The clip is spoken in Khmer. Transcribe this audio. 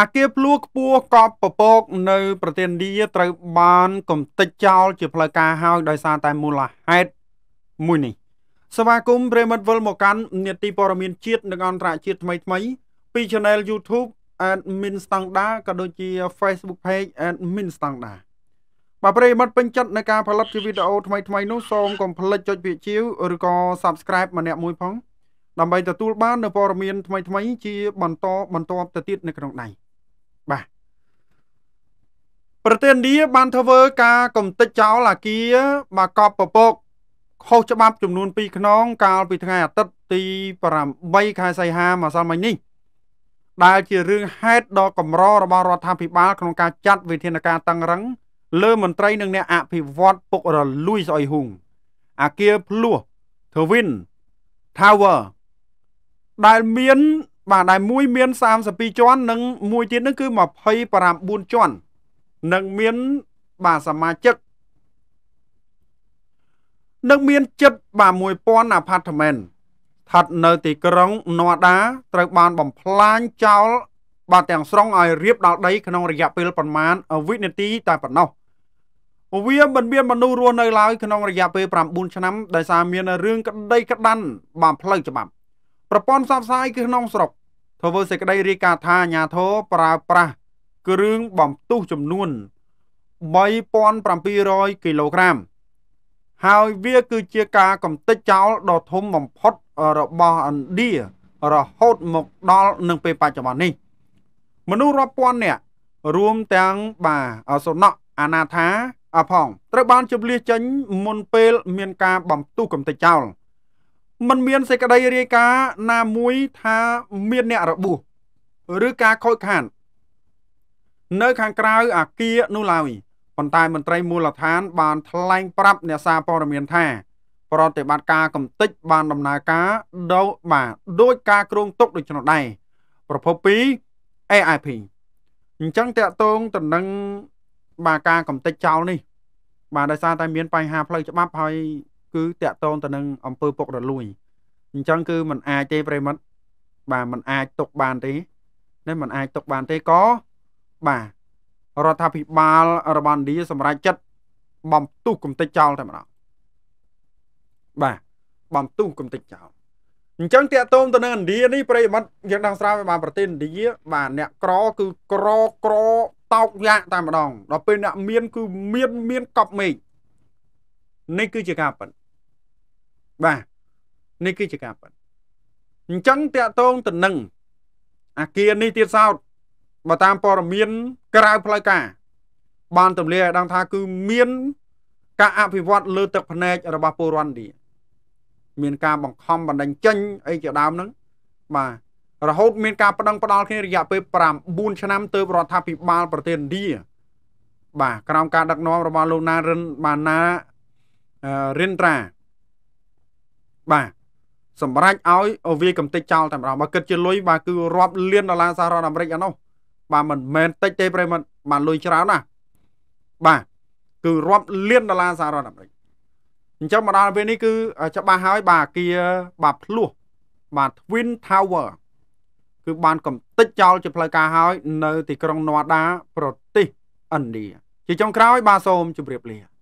អាគារភ្លួខ្ពស់កប់ពពក នៅ ប្រទេសឥណ្ឌាត្រូវបានកំទេចចោលជា ផ្លូវការហើយដោយសារតែមូលហេតុមួយនេះសមាគមប្រិមិត្តវិលមកកាន់នេតិព័រមានជាតិនិងអន្តរជាតិថ្មីថ្មីពី Channel YouTube Admin Standard ក៏ដូចជា Facebook Page Admin Standard បើប្រិមិត្តពេញចិត្តនឹងការផលិតជាវីដេអូថ្មីថ្មីនោះសូមកុំភ្លេចចុចវាជាវឬក៏ Subscribe ម្នាក់មួយផង ដើម្បីទទួលបាននូវព័ត៌មានថ្មីថ្មី ជា បន្តបន្តទៅទៀតនៅក្នុងដៃបាទប្រទេសឥណ្ឌាបានធ្វើការកំទេចចោលអាគារបកបពពកខុសច្បាប់ចំនួន2ខ្នងកាលពីថ្ងៃអាទិត្យទី8ខែសីហាម្សិលមិញនេះដែលជារឿងហេតុដ៏កម្ររបស់រដ្ឋាភិបាល ក្នុងការចាត់វិធានការតឹងរឹងលើមន្ត្រីនិងអ្នកអភិវឌ្ឍពុករលួយស្អុយហុងអាគារភ្លោះ Twin Tower ដែលមានបាទដែលមួយមាន32ជាន់និងមួយទៀតនឹងគឺ29ជាន់និងមានបាទសមាជិកនឹងមានចិត្តបាទ1000 apartment ស្ថិតនៅទីក្រុងណូដា ត្រូវបានបំផ្លាញចោលបាទទាំងស្រុងឲ្យរៀបដល់ដីក្នុងរយៈពេលប្រមាណវិនាទី តែប៉ុណ្ណោះវាមិនមានមនុស្សរស់នៅឡើយក្នុងរយៈពេល9ឆ្នាំដោយសារមានរឿងក្តីក្តាន់បានផ្លូវច្បាប់ប្រព័ន្ធផ្សព្វផ្សាយក្នុងស្រុកធ្វើសេចក្តីរាយការណ៍ថាអាញាធរប្រើប្រាស់គ្រឿងបំទុះចំនួន3700គីឡូក្រាមហើយវាគឺជាការកំទេចចោលដ៏ធំបំផុតរបស់ឥណ្ឌា រហូតមកដល់នឹងពេលបច្ចុប្បន្ននេះ មនុស្សរាប់ពាន់នាក់រួមទាំងបាសុណកអាណាថាអផង ត្រូវបានជម្លៀសចេញមុនពេល មានការ បំទុះកំទេចចោលมันមាន សេចក្តីរាយការណ៍ណាមួយថាមានអ្នករបួសឬការខូចខាតនៅខាងក្រៅអាគារនោះឡើយប៉ុន្តែមន្ត្រីមូលដ្ឋាន បាន ថ្លែងប្រាប់អ្នកសារព័ត៌មាន ថា ប្រតិបត្តិការកំទេចបានដំណើរការដោយបាទដោយការគ្រោងទុកដូចនោះដែរប្រភព2 AIP អញ្ចឹងតកតងទៅនឹងបាទការកំទេចចោលនេះ បាទដោយសារតែមានបញ្ហាផ្លូវច្បាប់ហើយគឺតាក់ទងទៅនឹងអង្គើពុករលួយអញ្ចឹងគឺมันអាចទេប្រិមិត្តបាទมันអាចຕົកបានទេណាมันអាចຕົកបានទេក៏បាទរដ្ឋាភិបាលរបស់ឥណ្ឌាសម្រាប់ចិត្តបំទុះកំតិចចោលតែម្ដងបាទបំទុះកំតិចចោលអញ្ចឹងតាកតូនទៅនឹងឥណ្ឌានេះប្រិយមិត្តយើងដឹងស្រាប់បានប្រទេសឥណ្ឌាបាទអ្នកក្រគឺក្រក្រតោកយ៉ាក់តែម្ដងដល់ពេលអ្នកមានគឺមានមានកប់មេឃនេះគឺជាការប៉ិនបាទនេះគឺជាការប៉ិនអញ្ចឹងតកតងទៅនឹងអាគារនេះទៀតសោតបើតាមព័ត៌មានក្រៅផ្លូវការ បានទម្លាយឲ្យដឹងថាគឺមានការអភិវឌ្ឍលើទឹកភ្នែករបស់ពលរដ្ឋនេះមានការបង្ខំបណ្ដឹងចេញអីជាដើមហ្នឹងបាទរហូតមានការប្តឹងផ្ដាល់គ្នារយៈពេល9ឆ្នាំទៅរដ្ឋាភិបាលប្រទេសឥណ្ឌាបាទក្រោមការដឹកនាំរបស់លោកណារិន បាណារិនត្រាបាទសម្រាប់ឲ្យវាកំតិចចោលតែម្ដងបើគិតជាលុយបាទគឺរាប់លានដុល្លារសហរដ្ឋអាមេរិកអានោះបាទមិនមែនតិចទេប្រិមត្តបាទលុយច្រើនណាស់បាទគឺរាប់លានដុល្លារសហរដ្ឋអាមេរិកអញ្ចឹងមកដល់ពេលនេះគឺច្បាស់ហើយបាទគៀបាទភ្លោះបាទ Twin Tower គឺបានកំតិចចោលជាផ្លូវការហើយ នៅទីក្រុងណូដា ប្រទេសឥណ្ឌាជាចុងក្រោយបាទសូមជម្រាបលា